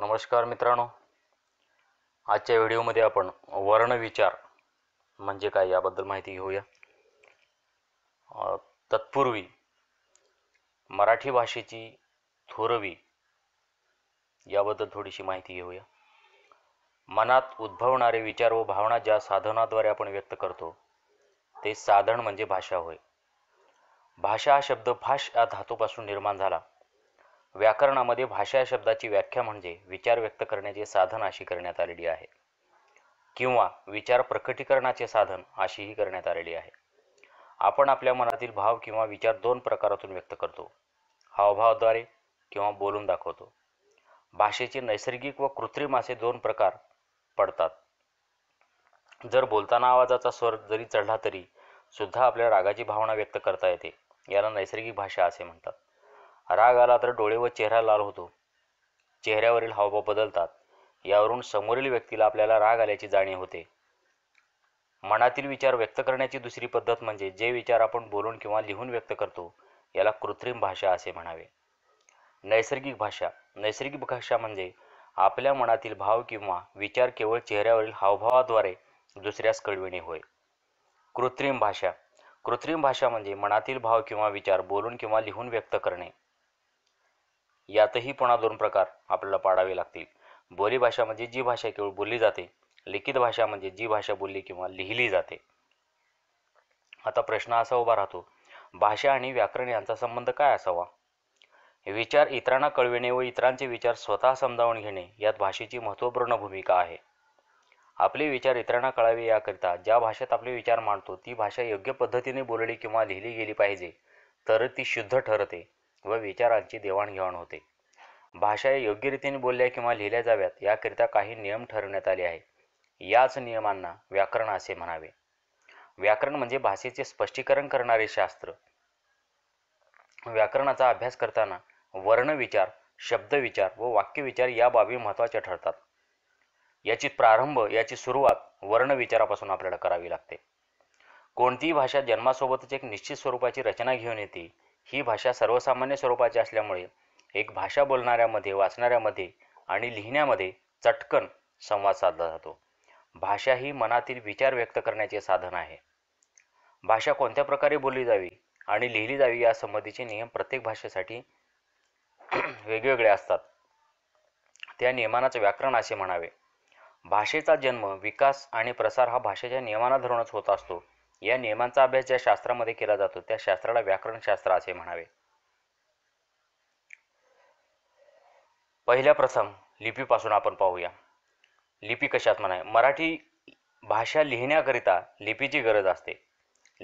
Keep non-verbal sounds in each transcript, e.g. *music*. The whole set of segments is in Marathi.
नमस्कार मित्रांनो आजच्या व्हिडिओमध्ये आपण वर्णविचार म्हणजे काय याबद्दल माहिती घेऊया तत्पूर्वी मराठी भाषेची थोरवी याबद्दल थोडीशी माहिती घेऊया मनात उद्भवणारे विचार व भावना ज्या साधनाद्वारे आपण व्यक्त करतो ते साधन म्हणजे भाषा होय भाषा हा शब्द भाष या धातूपासून निर्माण झाला व्याकरणामध्ये भाषा या शब्दाची व्याख्या म्हणजे विचार व्यक्त करण्याचे साधन अशी करण्यात आलेली आहे किंवा विचार प्रकटीकरणाचे साधन अशीही करण्यात आलेली आहे आपण आपल्या मनातील भाव किंवा विचार दोन प्रकारातून व्यक्त करतो हावभावाद्वारे किंवा बोलून दाखवतो भाषेचे नैसर्गिक व कृत्रिम असे दोन प्रकार पडतात जर बोलताना आवाजाचा स्वर जरी चढला तरी सुद्धा आपल्या रागाची भावना व्यक्त करता येते याला नैसर्गिक भाषा असे म्हणतात राग आला तर डोळे व चेहरा लाल होतो चेहऱ्यावरील हावभाव बदलतात यावरून समोरील व्यक्तीला आपल्याला राग आल्याची जाणीव होते मनातील विचार व्यक्त करण्याची दुसरी पद्धत म्हणजे जे विचार आपण बोलून किंवा लिहून व्यक्त करतो याला कृत्रिम भाषा असे म्हणावे नैसर्गिक भाषा नैसर्गिक भाषा म्हणजे आपल्या मनातील भाव किंवा विचार केवळ चेहऱ्यावरील हावभावाद्वारे दुसऱ्यास कळविणे होय कृत्रिम भाषा कृत्रिम भाषा म्हणजे मनातील भाव किंवा विचार बोलून किंवा लिहून व्यक्त करणे यातही पुन्हा दोन प्रकार आपल्याला पाडावे लागतील बोलीभाषा म्हणजे जी भाषा केवळ बोलली जाते लिखित भाषा म्हणजे जी भाषा बोलली किंवा लिहिली जाते आता प्रश्न असा उभा राहतो भाषा आणि व्याकरण यांचा संबंध काय असावा विचार इतरांना कळविणे व इतरांचे विचार स्वतः समजावून घेणे यात भाषेची महत्त्वपूर्ण भूमिका आहे आपले विचार इतरांना कळावे याकरिता ज्या भाषेत आपले विचार मांडतो ती भाषा योग्य पद्धतीने बोलली किंवा लिहिली गेली पाहिजे तर ती शुद्ध ठरते व विचारांची देवाणघेवाण होते भाषा योग्य रीतीने बोलल्या किंवा लिहिल्या जाव्यात याकरिता काही नियम ठरवण्यात आले आहे याच नियमांना व्याकरण असे म्हणावे व्याकरण म्हणजे भाषेचे स्पष्टीकरण करणारे शास्त्र व्याकरणाचा अभ्यास करताना वर्णविचार शब्दविचार व वाक्यविचार या बाबी महत्वाच्या ठरतात याची प्रारंभ याची सुरुवात वर्णविचारापासून आपल्याला करावी लागते कोणतीही भाषा जन्मासोबतच एक निश्चित स्वरूपाची रचना घेऊन येते ही भाषा सर्वसामान्य स्वरूपाची असल्यामुळे एक भाषा बोलणाऱ्यामध्ये वाचणाऱ्यामध्ये आणि लिहिण्यामध्ये चटकन संवाद साधला जातो भाषा ही मनातील विचार व्यक्त करण्याचे साधन आहे भाषा कोणत्या प्रकारे बोलली जावी आणि लिहिली जावी यासंबंधीचे नियम प्रत्येक भाषेसाठी *clears throat* वेगवेगळे असतात त्या नियमानाचं व्याकरण असे म्हणावे भाषेचा जन्म विकास आणि प्रसार हा भाषेच्या नियमाना धरूनच होत असतो या नियमांचा अभ्यास ज्या शास्त्रामध्ये केला जातो त्या शास्त्राला व्याकरणशास्त्र असे म्हणावे पहिल्या प्रथम लिपीपासून आपण पाहूया लिपी कशात म्हणाय मराठी भाषा लिहिण्याकरिता लिपीची गरज असते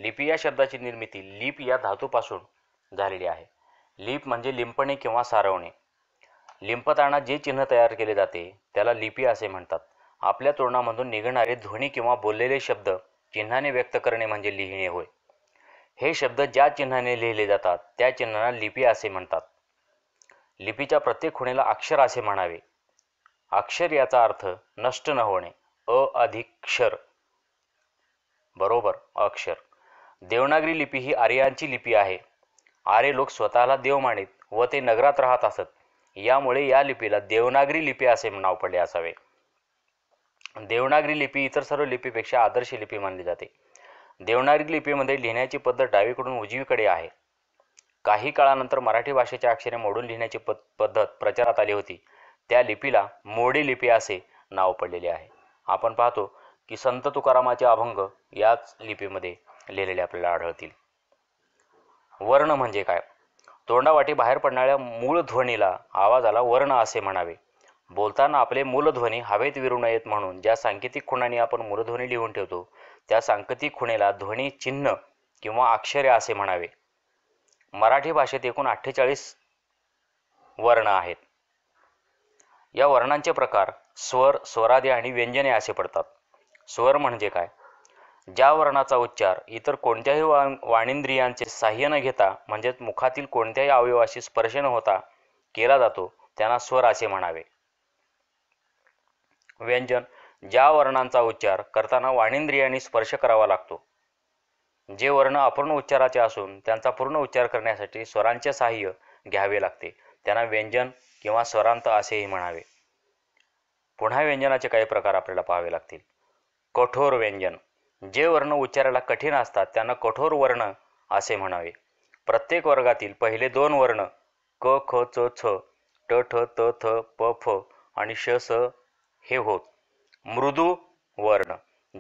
लिपी या शब्दाची निर्मिती लिप या धातूपासून झालेली आहे लिप म्हणजे लिंपणे किंवा सारवणे लिंपताना जे चिन्ह तयार केले जाते त्याला लिपी असे म्हणतात आपल्या तोंडामधून निघणारे ध्वनी किंवा बोललेले शब्द चिन्हाने व्यक्त करणे म्हणजे लिहिणे होय हे शब्द ज्या चिन्हाने लिहिले जातात त्या चिन्हाला लिपी असे म्हणतात लिपीच्या प्रत्येक खुणेला अक्षर असे म्हणावे अक्षर याचा अर्थ नष्ट न होणे अ अधिक बरोबर अक्षर देवनागरी लिपी ही आर्यांची लिपी आहे आर्य लोक स्वतःला देव मानित व ते नगरात राहत असत यामुळे या लिपीला देवनागरी लिपी असे नाव पडले असावे देवनागरी लिपी इतर सर्व लिपीपेक्षा आदर्श लिपी मानली जाते देवनागरी लिपीमध्ये लिहिण्याची पद्धत डावीकडून उजवीकडे आहे काही काळानंतर मराठी भाषेच्या अक्षरे मोडून लिहिण्याची पद्धत प्रचारात आली होती त्या लिपीला मोडी लिपी असे नाव पडलेले आहे आपण पाहतो की संत तुकारामाचे अभंग याच लिपीमध्ये लिहिलेले आपल्याला आढळतील वर्ण म्हणजे काय तोंडावाटी बाहेर पडणाऱ्या मूळ ध्वनीला आवाजाला वर्ण असे म्हणावे बोलताना आपले मूलध्वनी हवेत विरू नयेत म्हणून ज्या सांकेतिक खुणांनी आपण मूलध्वनी लिहून ठेवतो त्या सांकेतिक खुणेला ध्वनी चिन्ह किंवा अक्षरे असे म्हणावे मराठी भाषेत एकूण अठ्ठेचाळीस वर्ण आहेत या वर्णांचे प्रकार स्वर स्वरादे आणि व्यंजने असे पडतात स्वर म्हणजे काय ज्या वर्णाचा उच्चार इतर कोणत्याही वा वाणिंद्रियांचे साह्य न घेता म्हणजेच मुखातील कोणत्याही अवयवाशी स्पर्श न होता केला जातो त्यांना स्वर असे म्हणावे व्यंजन ज्या वर्णांचा उच्चार करताना वाणिंद्रियाने स्पर्श करावा लागतो जे वर्ण अपूर्ण उच्चाराचे असून त्यांचा पूर्ण उच्चार करण्यासाठी स्वरांचे सहाय्य घ्यावे लागते त्यांना व्यंजन किंवा स्वरांत असेही म्हणावे पुन्हा व्यंजनाचे काही प्रकार आपल्याला पाहावे लागतील कठोर व्यंजन जे वर्ण उच्चाराला कठीण असतात त्यांना कठोर वर्ण असे म्हणावे प्रत्येक वर्गातील पहिले दोन वर्ण क ख च छ ट ठ त थ प फ आणि श स हे होत मृदू वर्ण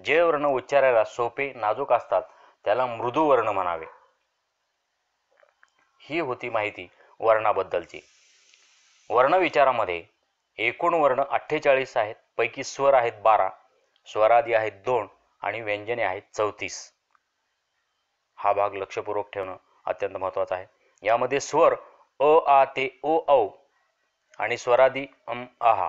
जे वर्ण उच्चारायला सोपे नाजूक असतात त्याला मृदू वर्ण म्हणावे ही होती माहिती वर्णाबद्दलची वर्णविचारामध्ये एकूण वर्ण अठ्ठेचाळीस आहेत पैकी स्वर आहेत बारा स्वरादी आहेत दोन आणि व्यंजने आहेत चौतीस हा भाग लक्षपूर्वक ठेवणं अत्यंत महत्वाचं आहे यामध्ये स्वर अ आ ते ओ औ आणि स्वरादी अम आहा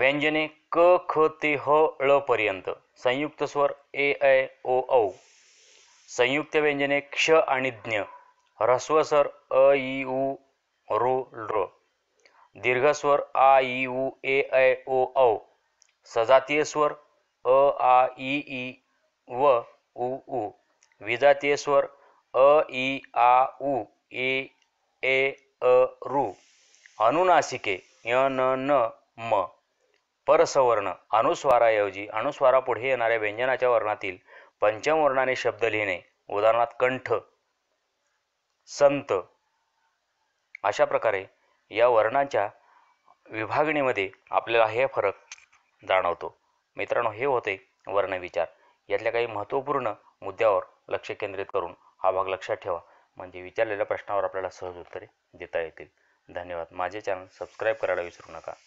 व्यंजने क ख ते ह ळ पर्यंत संयुक्त स्वर ए ऐ ओ औ संयुक्त व्यंजने क्ष आणि ज्ञ ह्रस्वस्वर स्वर अ ई उ ऋ दीर्घस्वर आ ई उ ए ऐ ओ औ सजातीय स्वर अ आ इ ई व उ उ विजातीय स्वर अ इ आ उ ए ए अ रु अनुनासिके य न न म परसवर्ण अनुस्वाराऐवजी अनुस्वारापुढे येणाऱ्या व्यंजनाच्या वर्णातील पंचमवर्णाने शब्द लिहिणे उदाहरणार्थ कंठ संत अशा प्रकारे या वर्णांच्या विभागणीमध्ये आपल्याला हे फरक जाणवतो मित्रांनो हे होते वर्णविचार यातल्या काही महत्त्वपूर्ण मुद्द्यावर लक्ष केंद्रित करून हा भाग लक्षात ठेवा म्हणजे विचारलेल्या प्रश्नावर आपल्याला सहज उत्तरे देता येतील धन्यवाद माझे चॅनल सबस्क्राईब करायला विसरू नका